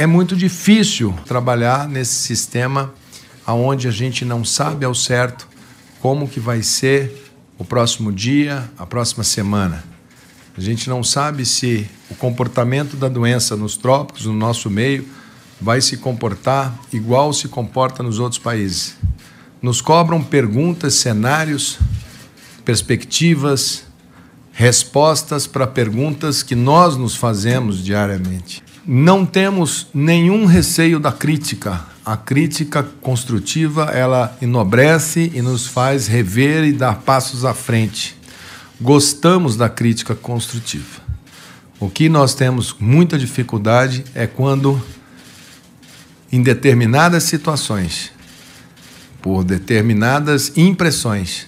É muito difícil trabalhar nesse sistema aonde a gente não sabe ao certo como que vai ser o próximo dia, a próxima semana. A gente não sabe se o comportamento da doença nos trópicos, no nosso meio, vai se comportar igual se comporta nos outros países. Nos cobram perguntas, cenários, perspectivas, respostas para perguntas que nós nos fazemos diariamente. Não temos nenhum receio da crítica. A crítica construtiva, ela enobrece e nos faz rever e dar passos à frente. Gostamos da crítica construtiva. O que nós temos muita dificuldade é quando em determinadas situações, por determinadas impressões,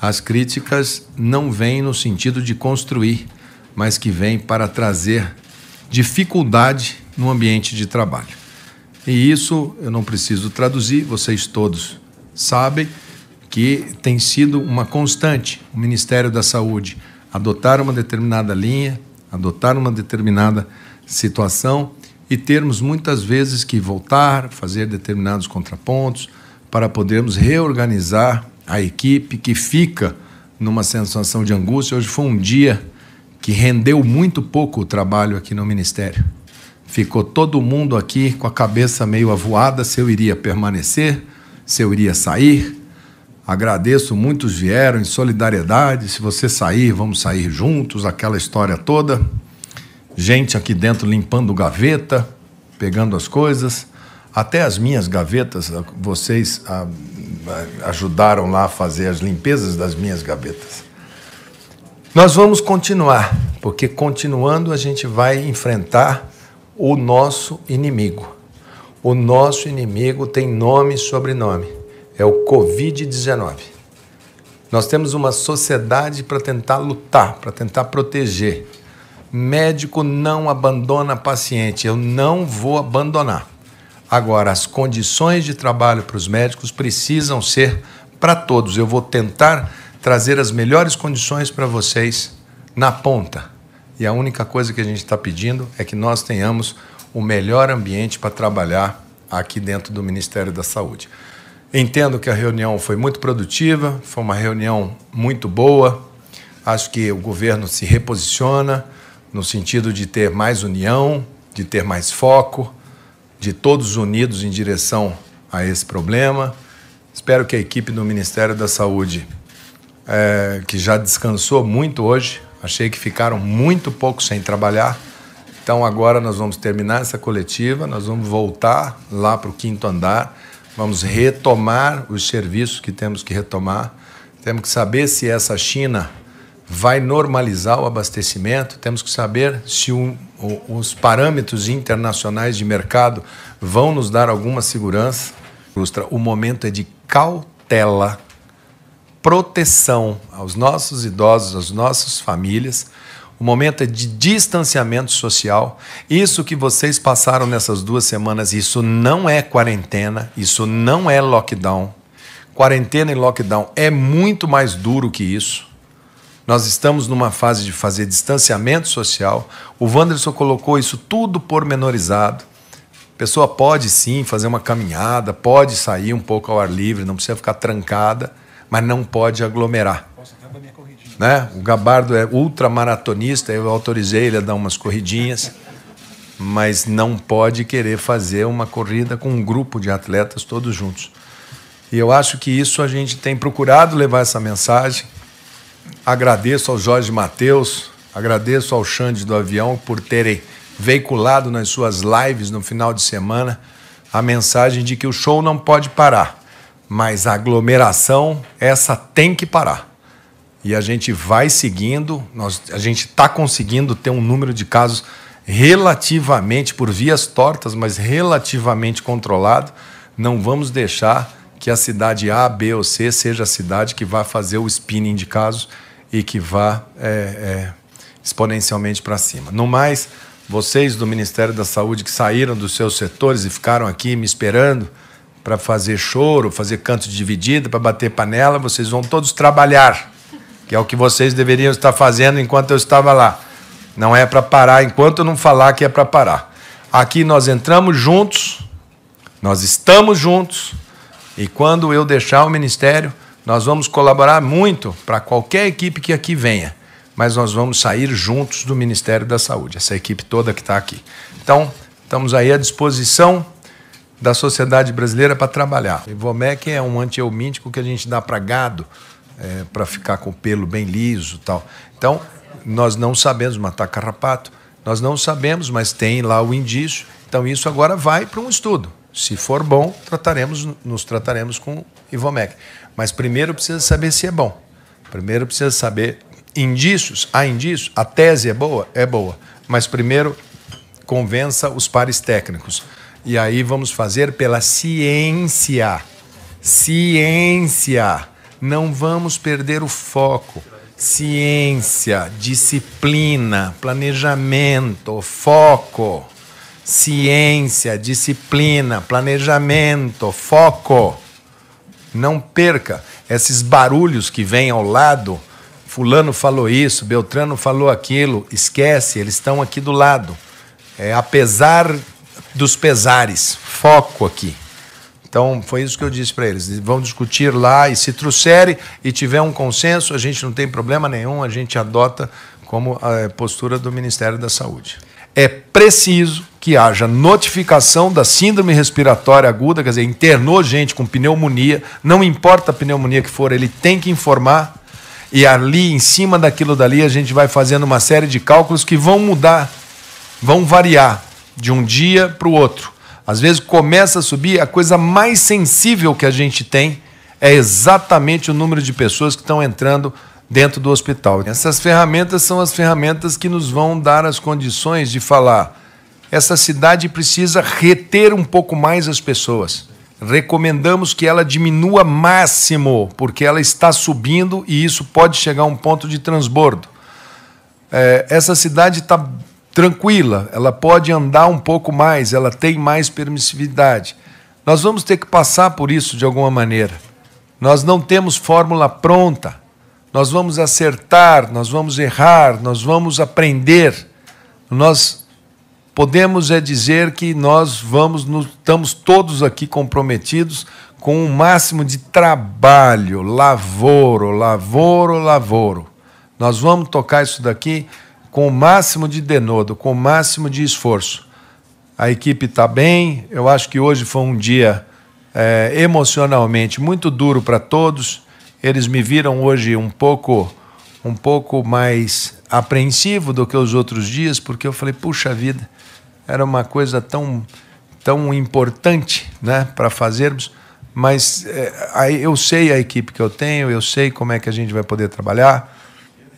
as críticas não vêm no sentido de construir, mas que vêm para trazer dificuldade no ambiente de trabalho. E isso eu não preciso traduzir, vocês todos sabem que tem sido uma constante o Ministério da Saúde adotar uma determinada linha, adotar uma determinada situação e termos muitas vezes que voltar, fazer determinados contrapontos para podermos reorganizar a equipe que fica numa sensação de angústia. Hoje foi um dia que rendeu muito pouco o trabalho aqui no Ministério. Ficou todo mundo aqui com a cabeça meio avoada se eu iria permanecer, se eu iria sair. Agradeço, muitos vieram em solidariedade. Se você sair, vamos sair juntos, aquela história toda. Gente aqui dentro limpando gaveta, pegando as coisas. Até as minhas gavetas, vocês ah, ah, ajudaram lá a fazer as limpezas das minhas gavetas. Nós vamos continuar, porque continuando a gente vai enfrentar o nosso inimigo. O nosso inimigo tem nome e sobrenome. É o Covid-19. Nós temos uma sociedade para tentar lutar, para tentar proteger. Médico não abandona paciente. Eu não vou abandonar. Agora, as condições de trabalho para os médicos precisam ser para todos. Eu vou tentar trazer as melhores condições para vocês na ponta. E a única coisa que a gente está pedindo é que nós tenhamos o melhor ambiente para trabalhar aqui dentro do Ministério da Saúde. Entendo que a reunião foi muito produtiva, foi uma reunião muito boa. Acho que o governo se reposiciona no sentido de ter mais união, de ter mais foco, de todos unidos em direção a esse problema. Espero que a equipe do Ministério da Saúde é, que já descansou muito hoje. Achei que ficaram muito pouco sem trabalhar. Então agora nós vamos terminar essa coletiva, nós vamos voltar lá para o quinto andar, vamos retomar os serviços que temos que retomar. Temos que saber se essa China vai normalizar o abastecimento, temos que saber se o, os parâmetros internacionais de mercado vão nos dar alguma segurança. O momento é de cautela proteção aos nossos idosos, às nossas famílias. O momento é de distanciamento social. Isso que vocês passaram nessas duas semanas, isso não é quarentena, isso não é lockdown. Quarentena e lockdown é muito mais duro que isso. Nós estamos numa fase de fazer distanciamento social. O Wanderson colocou isso tudo pormenorizado. A pessoa pode sim fazer uma caminhada, pode sair um pouco ao ar livre, não precisa ficar trancada mas não pode aglomerar. né? O Gabardo é ultramaratonista, eu autorizei ele a dar umas corridinhas, mas não pode querer fazer uma corrida com um grupo de atletas todos juntos. E eu acho que isso a gente tem procurado levar essa mensagem. Agradeço ao Jorge Matheus, agradeço ao Xande do Avião por terem veiculado nas suas lives no final de semana a mensagem de que o show não pode parar mas a aglomeração, essa tem que parar. E a gente vai seguindo, nós, a gente está conseguindo ter um número de casos relativamente, por vias tortas, mas relativamente controlado. Não vamos deixar que a cidade A, B ou C seja a cidade que vá fazer o spinning de casos e que vá é, é, exponencialmente para cima. No mais, vocês do Ministério da Saúde que saíram dos seus setores e ficaram aqui me esperando, para fazer choro, fazer canto dividido, para bater panela, vocês vão todos trabalhar, que é o que vocês deveriam estar fazendo enquanto eu estava lá. Não é para parar enquanto eu não falar que é para parar. Aqui nós entramos juntos, nós estamos juntos, e quando eu deixar o ministério, nós vamos colaborar muito para qualquer equipe que aqui venha, mas nós vamos sair juntos do Ministério da Saúde, essa equipe toda que está aqui. Então, estamos aí à disposição da sociedade brasileira para trabalhar. Ivomec é um antihelmíntico que a gente dá para gado, é, para ficar com o pelo bem liso tal. Então, nós não sabemos matar carrapato, nós não sabemos, mas tem lá o indício. Então, isso agora vai para um estudo. Se for bom, trataremos, nos trataremos com Ivomec. Mas primeiro precisa saber se é bom. Primeiro precisa saber indícios, há indícios, a tese é boa, é boa. Mas primeiro convença os pares técnicos. E aí vamos fazer pela ciência. Ciência. Não vamos perder o foco. Ciência, disciplina, planejamento, foco. Ciência, disciplina, planejamento, foco. Não perca esses barulhos que vêm ao lado. Fulano falou isso, Beltrano falou aquilo. Esquece, eles estão aqui do lado. É, apesar dos pesares. Foco aqui. Então, foi isso que eu disse para eles. Vão discutir lá e se trouxerem e tiver um consenso, a gente não tem problema nenhum, a gente adota como a eh, postura do Ministério da Saúde. É preciso que haja notificação da síndrome respiratória aguda, quer dizer, internou gente com pneumonia, não importa a pneumonia que for, ele tem que informar. E ali, em cima daquilo dali, a gente vai fazendo uma série de cálculos que vão mudar, vão variar de um dia para o outro. Às vezes começa a subir, a coisa mais sensível que a gente tem é exatamente o número de pessoas que estão entrando dentro do hospital. Essas ferramentas são as ferramentas que nos vão dar as condições de falar. Essa cidade precisa reter um pouco mais as pessoas. Recomendamos que ela diminua máximo, porque ela está subindo e isso pode chegar a um ponto de transbordo. É, essa cidade está tranquila, ela pode andar um pouco mais, ela tem mais permissividade. Nós vamos ter que passar por isso de alguma maneira. Nós não temos fórmula pronta. Nós vamos acertar, nós vamos errar, nós vamos aprender. Nós podemos é dizer que nós vamos nos, estamos todos aqui comprometidos com o um máximo de trabalho, lavoro, lavoro, lavoro. Nós vamos tocar isso daqui com o máximo de denodo, com o máximo de esforço. A equipe está bem, eu acho que hoje foi um dia é, emocionalmente muito duro para todos. Eles me viram hoje um pouco um pouco mais apreensivo do que os outros dias, porque eu falei, puxa vida, era uma coisa tão, tão importante né, para fazermos, mas é, eu sei a equipe que eu tenho, eu sei como é que a gente vai poder trabalhar,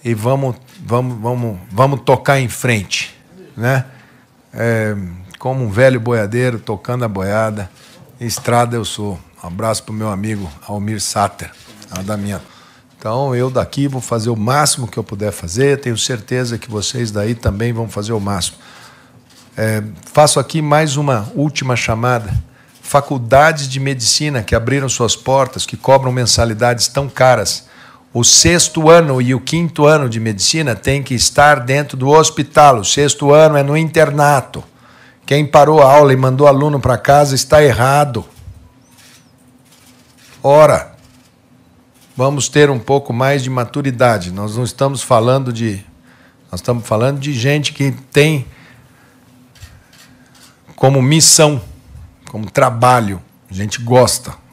e vamos, vamos, vamos, vamos tocar em frente, né? É, como um velho boiadeiro tocando a boiada, estrada eu sou. Um abraço pro meu amigo Almir Sater, da minha. Então eu daqui vou fazer o máximo que eu puder fazer. Tenho certeza que vocês daí também vão fazer o máximo. É, faço aqui mais uma última chamada. Faculdades de medicina que abriram suas portas, que cobram mensalidades tão caras o sexto ano e o quinto ano de medicina tem que estar dentro do hospital. O sexto ano é no internato. Quem parou a aula e mandou aluno para casa está errado. Ora, vamos ter um pouco mais de maturidade. Nós não estamos falando de nós estamos falando de gente que tem como missão, como trabalho, a gente gosta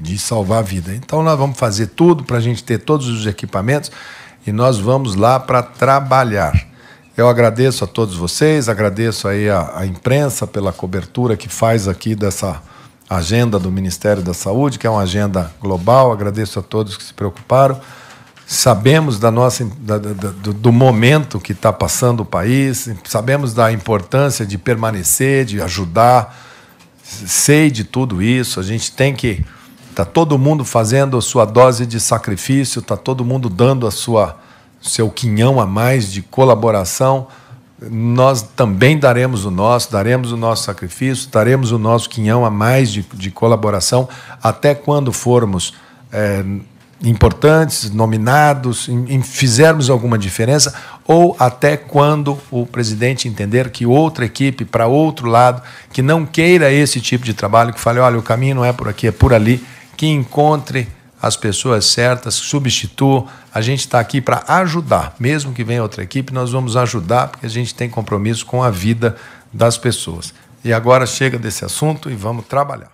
de salvar a vida. Então nós vamos fazer tudo para a gente ter todos os equipamentos e nós vamos lá para trabalhar. Eu agradeço a todos vocês, agradeço aí a, a, imprensa pela cobertura que faz aqui dessa agenda do Ministério da Saúde, que é uma agenda global. Agradeço a todos que se preocuparam. Sabemos da nossa, da, da, do, do momento que está passando o país, sabemos da importância de permanecer, de ajudar. Sei de tudo isso. A gente tem que Está todo mundo fazendo a sua dose de sacrifício, está todo mundo dando a sua seu quinhão a mais de colaboração. Nós também daremos o nosso, daremos o nosso sacrifício, daremos o nosso quinhão a mais de, de colaboração, até quando formos é, importantes, nominados, em, em, fizermos alguma diferença, ou até quando o presidente entender que outra equipe para outro lado, que não queira esse tipo de trabalho, que fale, olha, o caminho não é por aqui, é por ali, que encontre as pessoas certas, substitua. A gente está aqui para ajudar. Mesmo que venha outra equipe, nós vamos ajudar, porque a gente tem compromisso com a vida das pessoas. E agora chega desse assunto e vamos trabalhar.